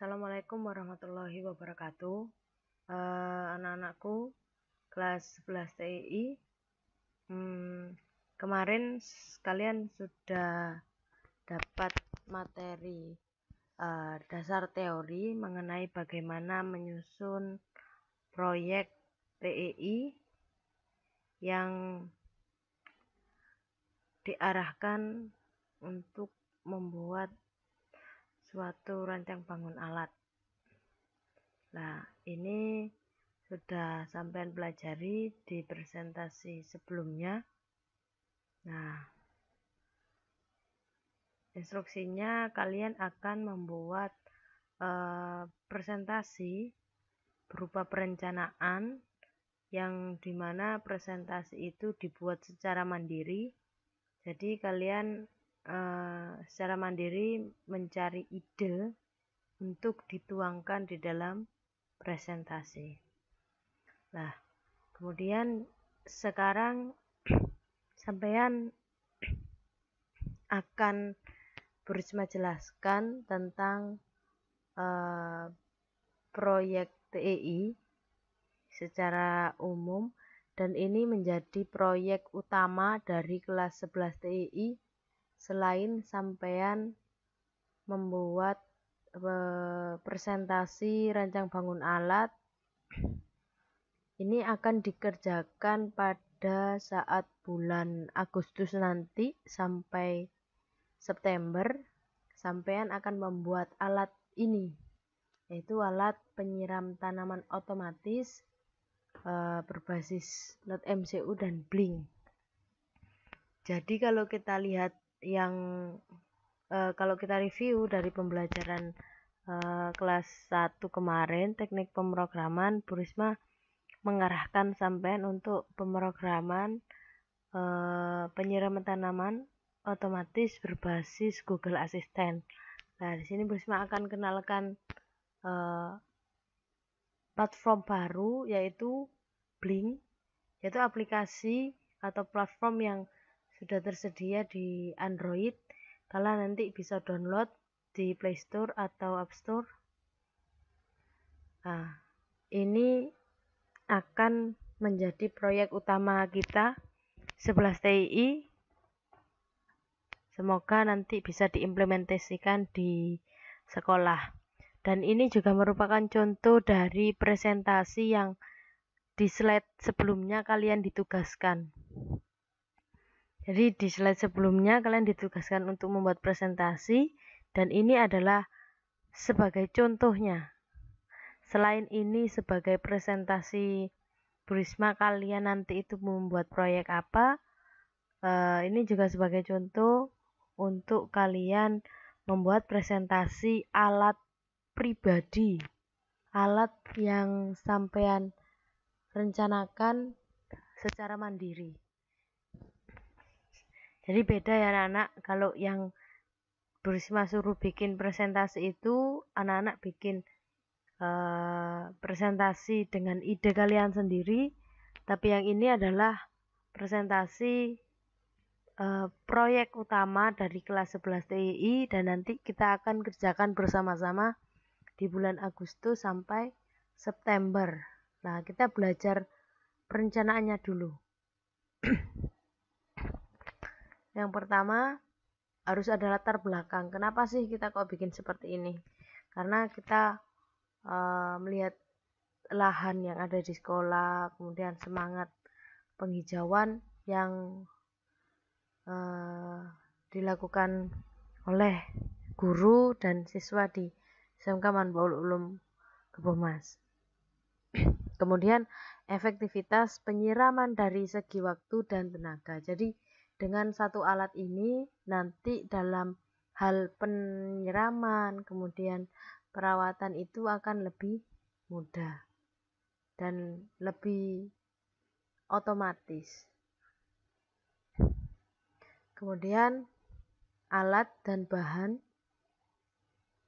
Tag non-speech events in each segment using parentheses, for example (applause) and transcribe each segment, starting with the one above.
Assalamualaikum warahmatullahi wabarakatuh. Uh, anak-anakku kelas 11 TI. Hmm, kemarin kalian sudah dapat materi uh, dasar teori mengenai bagaimana menyusun proyek TEI yang diarahkan untuk membuat suatu rancang bangun alat. Nah, ini sudah sampai pelajari di presentasi sebelumnya. Nah, instruksinya kalian akan membuat eh, presentasi berupa perencanaan yang dimana presentasi itu dibuat secara mandiri. Jadi kalian uh, secara mandiri mencari ide untuk dituangkan di dalam presentasi. Nah, kemudian sekarang (clears throat) sampean akan berusaha jelaskan tentang uh, proyek TEI secara umum dan ini menjadi proyek utama dari kelas 11 TEI selain sampean membuat e, presentasi rancang bangun alat ini akan dikerjakan pada saat bulan Agustus nanti sampai September sampean akan membuat alat ini yaitu alat penyiram tanaman otomatis uh, berbasis not e MCU dan Bling. Jadi kalau kita lihat yang uh, kalau kita review dari pembelajaran uh, kelas 1 kemarin teknik pemrograman Bu mengarahkan sampean untuk pemrograman uh, penyiraman tanaman otomatis berbasis Google Assistant. Nah, di sini Bu akan kenalkan uh, platform baru yaitu Blink yaitu aplikasi atau platform yang sudah tersedia di Android kalian nanti bisa download di Play Store atau App Store nah, ini akan menjadi proyek utama kita 11 TI semoga nanti bisa diimplementasikan di sekolah dan ini juga merupakan contoh dari presentasi yang di slide sebelumnya kalian ditugaskan. Jadi di slide sebelumnya kalian ditugaskan untuk membuat presentasi dan ini adalah sebagai contohnya. Selain ini sebagai presentasi Burisma kalian nanti itu membuat proyek apa? Uh, ini juga sebagai contoh untuk kalian membuat presentasi alat pribadi, alat yang sampean rencanakan secara mandiri jadi beda ya anak-anak kalau yang Burisma suruh bikin presentasi itu anak-anak bikin uh, presentasi dengan ide kalian sendiri tapi yang ini adalah presentasi uh, proyek utama dari kelas 11 TII dan nanti kita akan kerjakan bersama-sama di bulan Agustus sampai September. Nah, kita belajar perencanaannya dulu. (clears throat) Yang pertama, harus ada latar belakang. Kenapa sih kita kok bikin seperti ini? Karena kita uh, melihat lahan yang ada di sekolah, kemudian semangat penghijauan yang uh, dilakukan oleh guru dan siswa di SMK Manbaul Ulum Kebomas. Kemudian efektivitas penyiraman dari segi waktu dan tenaga. Jadi dengan satu alat ini nanti dalam hal penyiraman, kemudian perawatan itu akan lebih mudah dan lebih otomatis. Kemudian alat dan bahan.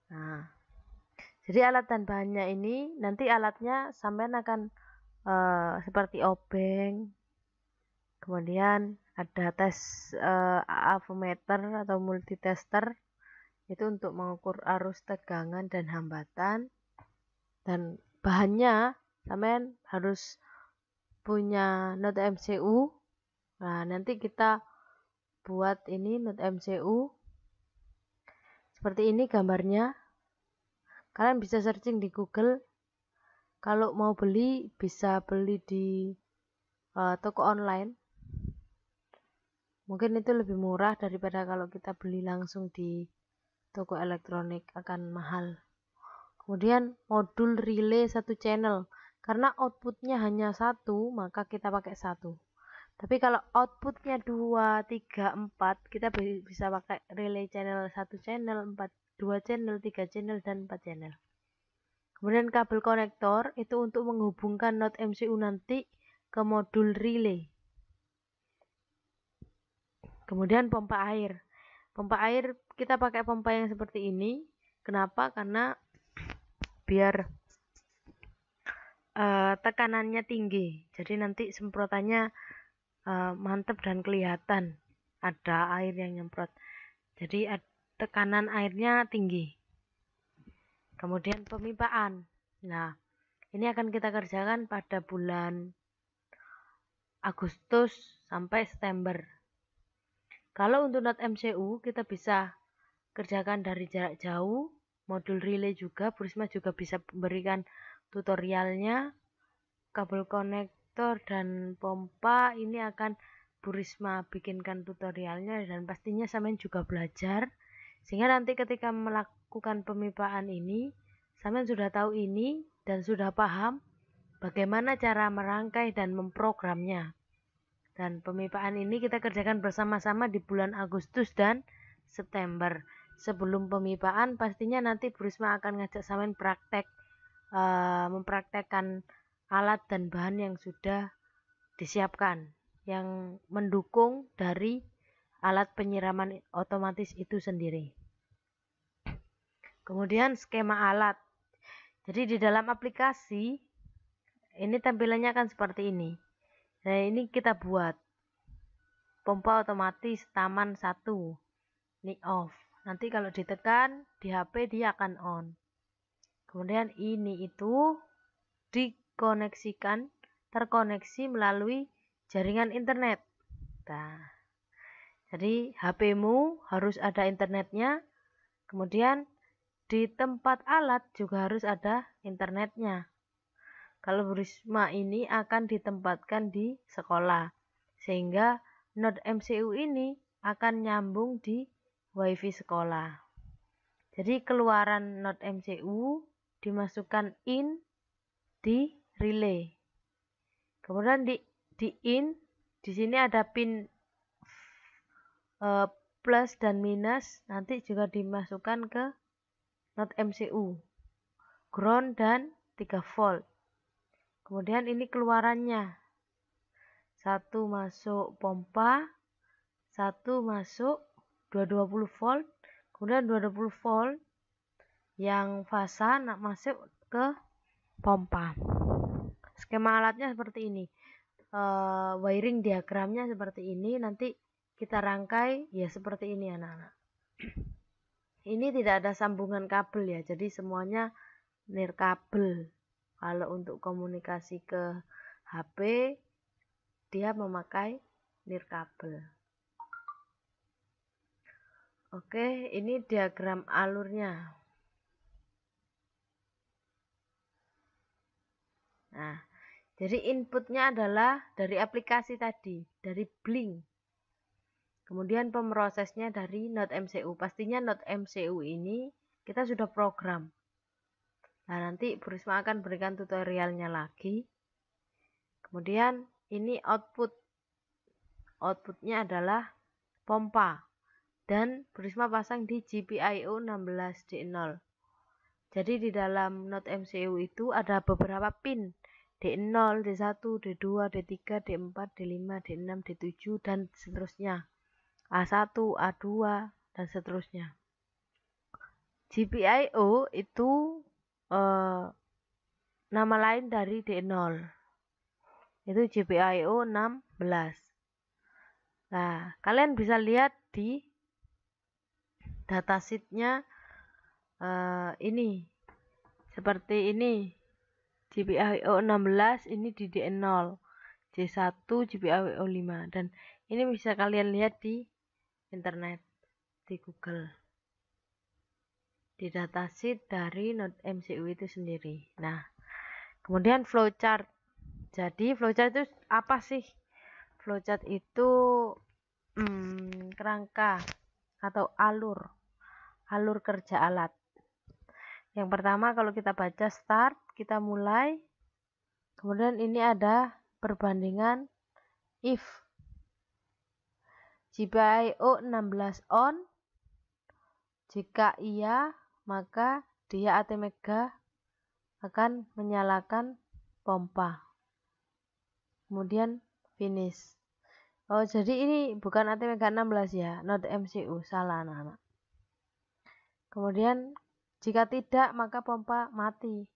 Nah, jadi alat dan bahannya ini nanti alatnya sampai akan uh, seperti obeng, kemudian ada tes uh, avometer atau multitester itu untuk mengukur arus tegangan dan hambatan dan bahannya sampean harus punya not MCU nah nanti kita buat ini not MCU seperti ini gambarnya kalian bisa searching di Google kalau mau beli bisa beli di uh, toko online Mungkin itu lebih murah daripada kalau kita beli langsung di toko elektronik akan mahal. Kemudian modul relay satu channel. Karena outputnya hanya satu, maka kita pakai satu. Tapi kalau outputnya 2, 3, 4, kita bisa pakai relay channel satu channel, 4, 2 channel, 3 channel, dan 4 channel. Kemudian kabel konektor itu untuk menghubungkan node MCU nanti ke modul relay. Kemudian pompa air. Pompa air kita pakai pompa yang seperti ini. Kenapa? Karena biar uh, tekanannya tinggi. Jadi nanti semprotannya uh, eh, mantap dan kelihatan ada air yang nyemprot. Jadi tekanan airnya tinggi. Kemudian pemipaan. Nah, ini akan kita kerjakan pada bulan Agustus sampai September. Kalau untuk not MCU, kita bisa kerjakan dari jarak jauh, modul relay juga, Burisma juga bisa memberikan tutorialnya, kabel konektor dan pompa ini akan Burisma bikinkan tutorialnya dan pastinya Samen juga belajar sehingga nanti ketika melakukan pemipaan ini Samen sudah tahu ini dan sudah paham bagaimana cara merangkai dan memprogramnya. Dan pemipaan ini kita kerjakan bersama-sama di bulan Agustus dan September. Sebelum pemipaan pastinya nanti Bu akan ngajak sampean praktek uh, mempraktekkan alat dan bahan yang sudah disiapkan yang mendukung dari alat penyiraman otomatis itu sendiri. Kemudian skema alat. Jadi di dalam aplikasi ini tampilannya akan seperti ini. Nah, ini kita buat pompa otomatis taman satu Ini off. Nanti kalau ditekan di HP dia akan on. Kemudian ini itu dikoneksikan, terkoneksi melalui jaringan internet. Nah, jadi HP-mu harus ada internetnya. Kemudian di tempat alat juga harus ada internetnya kalau Burisma ini akan ditempatkan di sekolah. Sehingga node MCU ini akan nyambung di wifi sekolah. Jadi keluaran node MCU dimasukkan in di relay. Kemudian di di in di sini ada pin uh, plus dan minus nanti juga dimasukkan ke node MCU ground dan 3 volt Kemudian ini keluarannya. Satu masuk pompa, satu masuk 220 volt, kemudian 220 volt yang fasa masuk ke pompa. Skema alatnya seperti ini. E, wiring diagramnya seperti ini nanti kita rangkai ya seperti ini anak-anak ini tidak ada sambungan kabel ya jadi semuanya nir kabel kalau untuk komunikasi ke HP, dia memakai nirkabel. Oke, ini diagram alurnya. Nah, jadi inputnya adalah dari aplikasi tadi, dari Blink. Kemudian pemrosesnya dari Node MCU. Pastinya Node MCU ini kita sudah program. Nah, nanti Bu Risma akan berikan tutorialnya lagi. Kemudian ini output. Outputnya adalah pompa dan Bu Risma pasang di GPIO 16D0. Jadi di dalam Node MCU itu ada beberapa pin D0, D1, D2, D3, D4, D5, D6, D7 dan seterusnya. A1, A2 dan seterusnya. GPIO itu Eh, nama lain dari D0 itu GPIO 16 nah kalian bisa lihat di datasheetnya uh, eh, ini seperti ini GPIO 16 ini di D0 J1 GPIO 5 dan ini bisa kalian lihat di internet di Google di datasheet dari node MCU itu sendiri. Nah, kemudian flowchart. Jadi flowchart itu apa sih? Flowchart itu hmm, kerangka atau alur alur kerja alat. Yang pertama kalau kita baca start, kita mulai. Kemudian ini ada perbandingan if gpio 16 on, jika iya maka dia ATMega akan menyalakan pompa. Kemudian finish. Oh, jadi ini bukan ATMega 16 ya, not MCU, salah anak-anak. Kemudian jika tidak maka pompa mati.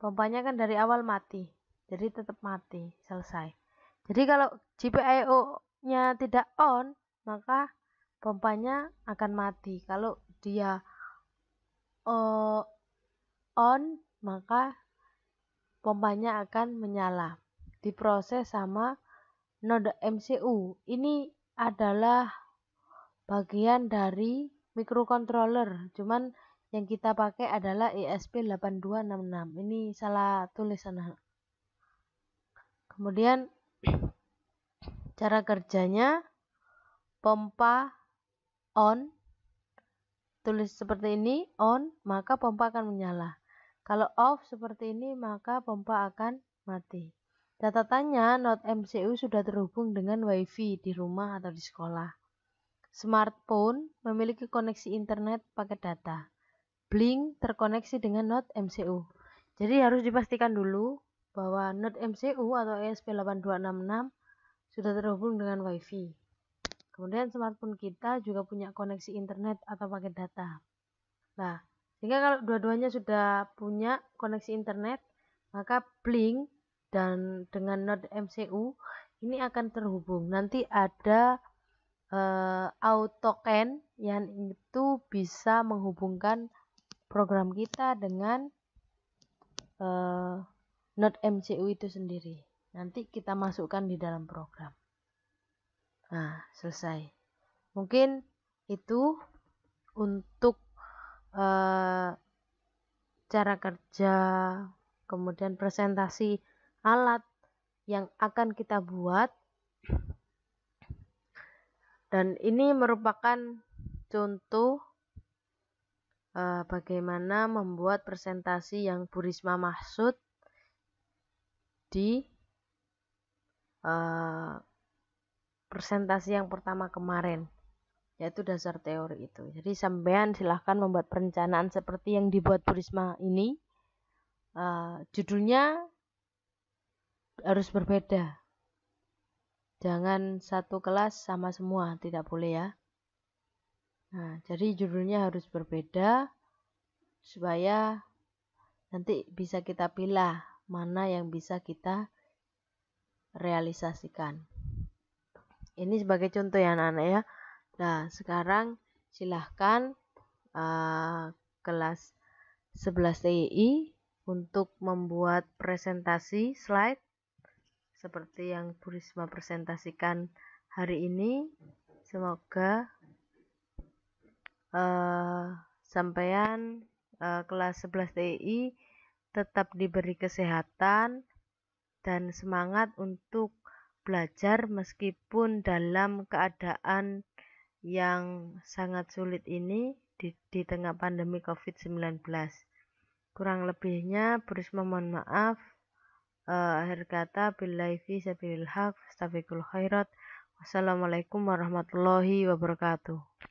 Pompanya kan dari awal mati. Jadi tetap mati, selesai. Jadi kalau GPIO-nya tidak on, maka pompanya akan mati. Kalau dia uh, on maka pompanya akan menyala diproses sama node MCU ini adalah bagian dari microcontroller cuman yang kita pakai adalah ESP8266 ini salah tulisan kemudian (clears throat) cara kerjanya pompa on tulis seperti ini on maka pompa akan menyala kalau off seperti ini maka pompa akan mati catatannya not MCU sudah terhubung dengan wifi di rumah atau di sekolah smartphone memiliki koneksi internet pakai data Blink terkoneksi dengan not MCU jadi harus dipastikan dulu bahwa not MCU atau ESP8266 sudah terhubung dengan wifi Kemudian smartphone kita juga punya koneksi internet atau paket data. Nah, sehingga kalau dua-duanya sudah punya koneksi internet, maka Blink dan dengan node MCU ini akan terhubung. Nanti ada uh, eh, autoken yang itu bisa menghubungkan program kita dengan uh, eh, node MCU itu sendiri. Nanti kita masukkan di dalam program. Nah, selesai. Mungkin itu untuk uh, cara kerja, kemudian presentasi alat yang akan kita buat. Dan ini merupakan contoh uh, bagaimana membuat presentasi yang Burisma maksud di uh, presentasi yang pertama kemarin yaitu dasar teori itu. Jadi sampean silahkan membuat perencanaan seperti yang dibuat Burisma ini. Uh, judulnya harus berbeda. Jangan satu kelas sama semua, tidak boleh ya. Nah, jadi judulnya harus berbeda supaya nanti bisa kita pilih mana yang bisa kita realisasikan. Ini sebagai contoh ya anak-anak ya. Nah, sekarang silahkan uh, kelas 11 TI untuk membuat presentasi slide seperti yang Bu Risma presentasikan hari ini. Semoga uh, eh, sampaian uh, eh, kelas 11 TI tetap diberi kesehatan dan semangat untuk belajar meskipun dalam keadaan yang sangat sulit ini di, di tengah pandemi COVID-19. Kurang lebihnya Burisma mohon maaf. Uh, akhir kata billahi sabilil haq, khairat. Wassalamualaikum warahmatullahi wabarakatuh.